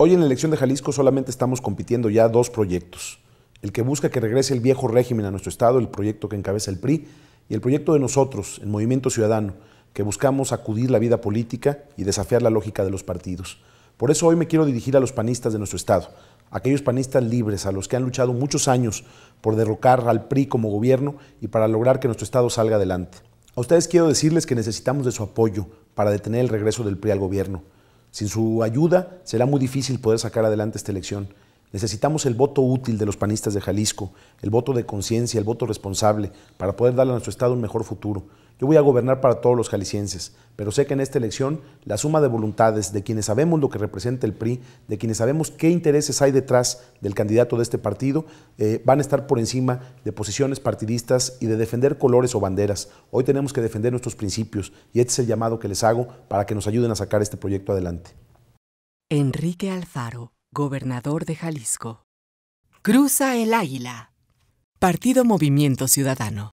Hoy en la elección de Jalisco solamente estamos compitiendo ya dos proyectos. El que busca que regrese el viejo régimen a nuestro Estado, el proyecto que encabeza el PRI, y el proyecto de nosotros, el Movimiento Ciudadano, que buscamos acudir la vida política y desafiar la lógica de los partidos. Por eso hoy me quiero dirigir a los panistas de nuestro Estado, aquellos panistas libres a los que han luchado muchos años por derrocar al PRI como gobierno y para lograr que nuestro Estado salga adelante. A ustedes quiero decirles que necesitamos de su apoyo para detener el regreso del PRI al gobierno. Sin su ayuda será muy difícil poder sacar adelante esta elección. Necesitamos el voto útil de los panistas de Jalisco, el voto de conciencia, el voto responsable, para poder darle a nuestro Estado un mejor futuro. Yo voy a gobernar para todos los jaliscienses, pero sé que en esta elección la suma de voluntades de quienes sabemos lo que representa el PRI, de quienes sabemos qué intereses hay detrás del candidato de este partido, eh, van a estar por encima de posiciones partidistas y de defender colores o banderas. Hoy tenemos que defender nuestros principios y este es el llamado que les hago para que nos ayuden a sacar este proyecto adelante. Enrique Alfaro Gobernador de Jalisco. Cruza el Águila. Partido Movimiento Ciudadano.